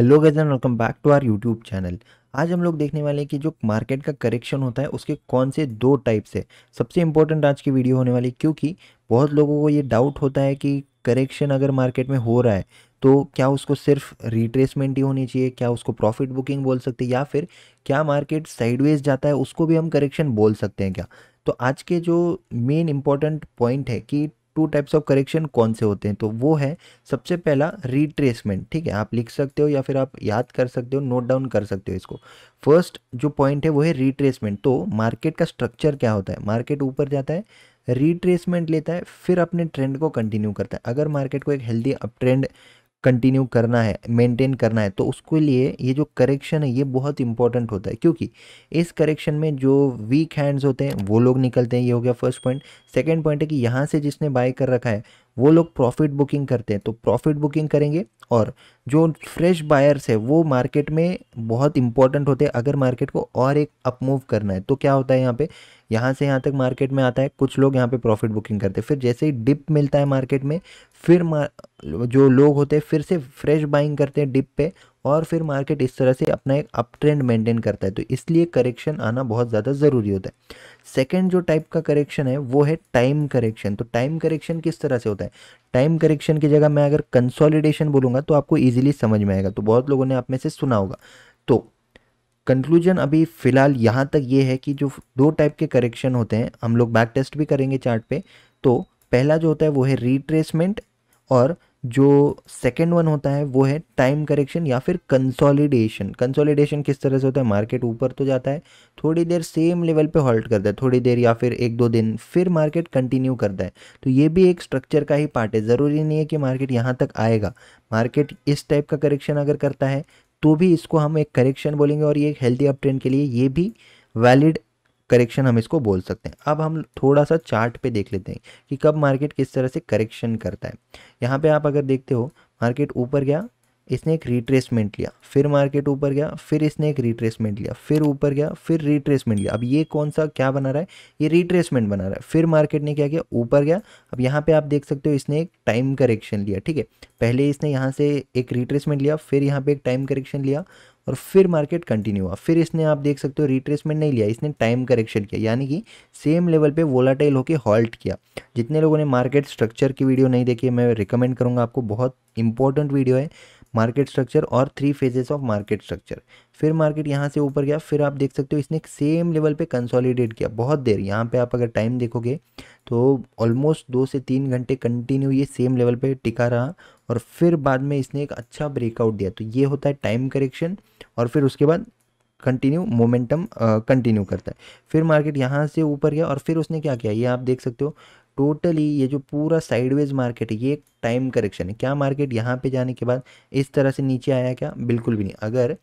hello guys and welcome back to our YouTube channel आज हम लोग देखने वाले हैं कि जो मार्केट का करेक्शन होता है उसके कौन से दो टाइप्स है सबसे इंपॉर्टेंट आज की वीडियो होने वाली क्योंकि बहुत लोगों को ये डाउट होता है कि करेक्शन अगर मार्केट में हो रहा है तो क्या उसको सिर्फ रिट्रेसमेंट ही होनी चाहिए क्या उसको प्रॉफिट बुकिंग बोल सकते हैं या फिर क्या मार्केट साइडवेज जाता है उसको भी हम करेक्शन बोल सकते हैं क्या तो आज के जो मेन इम्पॉर्टेंट पॉइंट है कि टू टाइप्स ऑफ करेक्शन कौन से होते हैं तो वो है सबसे पहला रिट्रेसमेंट ठीक है आप लिख सकते हो या फिर आप याद कर सकते हो नोट डाउन कर सकते हो इसको फर्स्ट जो पॉइंट है वो है रिट्रेसमेंट तो मार्केट का स्ट्रक्चर क्या होता है मार्केट ऊपर जाता है रिट्रेसमेंट लेता है फिर अपने ट्रेंड को कंटिन्यू करता है अगर मार्केट को एक हेल्दी अप ट्रेंड कंटिन्यू करना है मेंटेन करना है तो उसके लिए ये जो करेक्शन है ये बहुत इंपॉर्टेंट होता है क्योंकि इस करेक्शन में जो वीक हैंड्स होते हैं वो लोग निकलते हैं ये हो गया फर्स्ट पॉइंट सेकेंड पॉइंट है कि यहाँ से जिसने बाय कर रखा है वो लोग प्रॉफिट बुकिंग करते हैं तो प्रॉफिट बुकिंग करेंगे और जो फ्रेश बायर्स है वो मार्केट में बहुत इंपॉर्टेंट होते हैं अगर मार्केट को और एक अप मूव करना है तो क्या होता है यहाँ पे यहाँ से यहाँ तक मार्केट में आता है कुछ लोग यहाँ पे प्रॉफिट बुकिंग करते हैं फिर जैसे ही डिप मिलता है मार्केट में फिर मार, जो लोग होते हैं फिर से फ्रेश बाइंग करते हैं डिप पे और फिर मार्केट इस तरह से अपना एक अप ट्रेंड मेंटेन करता है तो इसलिए करेक्शन आना बहुत ज़्यादा ज़रूरी होता है सेकेंड जो टाइप का करेक्शन है वो है टाइम करेक्शन तो टाइम करेक्शन किस तरह से होता है टाइम करेक्शन की जगह मैं अगर कंसोलिडेशन बोलूँगा तो आपको ईजिली समझ में आएगा तो बहुत लोगों ने आप में से सुना होगा तो कंक्लूजन अभी फ़िलहाल यहाँ तक ये है कि जो दो टाइप के करेक्शन होते हैं हम लोग बैक टेस्ट भी करेंगे चार्ट पे तो पहला जो होता है वो है रीट्रेसमेंट और जो सेकेंड वन होता है वो है टाइम करेक्शन या फिर कंसोलिडेशन कंसोलिडेशन किस तरह से होता है मार्केट ऊपर तो जाता है थोड़ी देर सेम लेवल पे हॉल्ट करता है थोड़ी देर या फिर एक दो दिन फिर मार्केट कंटिन्यू करता है तो ये भी एक स्ट्रक्चर का ही पार्ट है ज़रूरी नहीं है कि मार्केट यहाँ तक आएगा मार्केट इस टाइप का करेक्शन अगर करता है तो भी इसको हम एक करेक्शन बोलेंगे और ये एक हेल्दी अपट्रेंड के लिए ये भी वैलिड करेक्शन हम इसको बोल सकते हैं अब हम थोड़ा सा चार्ट पे देख लेते हैं कि कब मार्केट किस तरह से करेक्शन करता है यहाँ पे आप अगर देखते हो मार्केट ऊपर गया इसने एक रिट्रेसमेंट लिया फिर मार्केट ऊपर गया फिर इसने एक रिट्रेसमेंट लिया फिर ऊपर गया फिर रिट्रेसमेंट लिया अब ये कौन सा क्या बना रहा है ये रिट्रेसमेंट बना रहा है फिर मार्केट ने क्या किया ऊपर गया अब यहाँ पे आप देख सकते हो इसने एक टाइम करेक्शन लिया ठीक है पहले इसने यहाँ से एक रिट्रेसमेंट लिया फिर यहाँ पे एक टाइम करेक्शन लिया और फिर मार्केट कंटिन्यू हुआ फिर इसने आप देख सकते हो रिट्रेसमेंट नहीं लिया इसने टाइम करेक्शन किया यानी कि सेम लेवल पे वोलाटाइल होकर हॉल्ट किया जितने लोगों ने मार्केट स्ट्रक्चर की वीडियो नहीं देखी मैं रिकमेंड करूँगा आपको बहुत इंपॉर्टेंट वीडियो है मार्केट स्ट्रक्चर और three phases of market structure फिर मार्केट यहाँ से ऊपर गया फिर आप देख सकते हो इसने सेम लेवल पे कंसोलिडेट किया बहुत देर यहाँ पे आप अगर टाइम देखोगे तो ऑलमोस्ट दो से तीन घंटे कंटिन्यू ये सेम लेवल पे टिका रहा और फिर बाद में इसने एक अच्छा ब्रेकआउट दिया तो ये होता है टाइम करेक्शन और फिर उसके बाद कंटिन्यू मोमेंटम कंटिन्यू करता है फिर मार्केट यहाँ से ऊपर गया और फिर उसने क्या किया ये आप देख सकते हो टोटली ये जो पूरा साइडवेज मार्केट है ये एक टाइम करेक्शन है क्या मार्केट यहाँ पे जाने के बाद इस तरह से नीचे आया क्या बिल्कुल भी नहीं अगर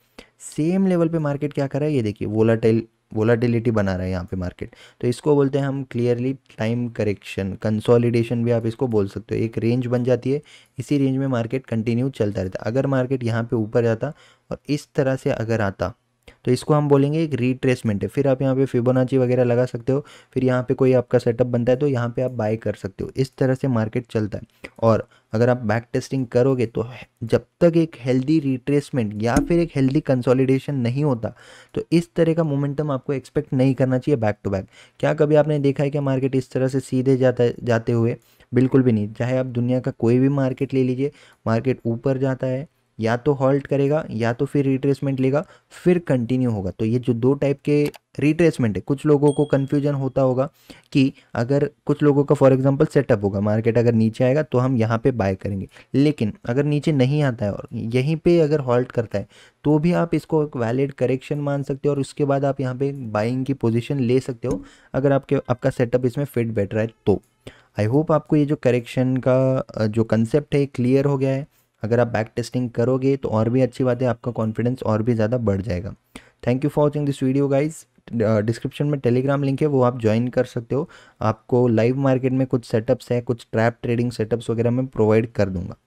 सेम लेवल पे मार्केट क्या कर रहा है ये देखिए वोलाटाइल वोलाटिलिटी बना रहा है यहाँ पे मार्केट तो इसको बोलते हैं हम क्लियरली टाइम करेक्शन कंसोलिडेशन भी आप इसको बोल सकते हो एक रेंज बन जाती है इसी रेंज में मार्केट कंटिन्यू चलता रहता अगर मार्केट यहाँ पर ऊपर जाता और इस तरह से अगर आता तो इसको हम बोलेंगे एक रिट्रेसमेंट है फिर आप यहाँ पे फिबोनाची वगैरह लगा सकते हो फिर यहाँ पे कोई आपका सेटअप बनता है तो यहाँ पे आप बाय कर सकते हो इस तरह से मार्केट चलता है और अगर आप बैक टेस्टिंग करोगे तो जब तक एक हेल्दी रिट्रेसमेंट या फिर एक हेल्दी कंसोलिडेशन नहीं होता तो इस तरह का मोमेंटम आपको एक्सपेक्ट नहीं करना चाहिए बैक टू बैक क्या कभी आपने देखा है कि मार्केट इस तरह से सीधे जाता जाते हुए बिल्कुल भी नहीं चाहे आप दुनिया का कोई भी मार्केट ले लीजिए मार्केट ऊपर जाता है या तो हॉल्ट करेगा या तो फिर रिट्रेसमेंट लेगा फिर कंटिन्यू होगा तो ये जो दो टाइप के रिट्रेसमेंट है कुछ लोगों को कन्फ्यूजन होता होगा कि अगर कुछ लोगों का फॉर एग्जांपल सेटअप होगा मार्केट अगर नीचे आएगा तो हम यहाँ पे बाय करेंगे लेकिन अगर नीचे नहीं आता है और यहीं पे अगर हॉल्ट करता है तो भी आप इसको एक वैलिड करेक्शन मान सकते हो और उसके बाद आप यहाँ पर बाइंग की पोजिशन ले सकते हो अगर आपके आपका सेटअप इसमें फिट बैठ रहा है तो आई होप आपको ये जो करेक्शन का जो कंसेप्ट है क्लियर हो गया है अगर आप बैक टेस्टिंग करोगे तो और भी अच्छी बात है आपका कॉन्फिडेंस और भी ज़्यादा बढ़ जाएगा thank you for watching this video guys description में टेलीग्राम लिंक है वो आप ज्वाइन कर सकते हो आपको लाइव मार्केट में कुछ सेटअप्स है कुछ ट्रैप ट्रेडिंग सेटअप्स वगैरह मैं प्रोवाइड कर दूंगा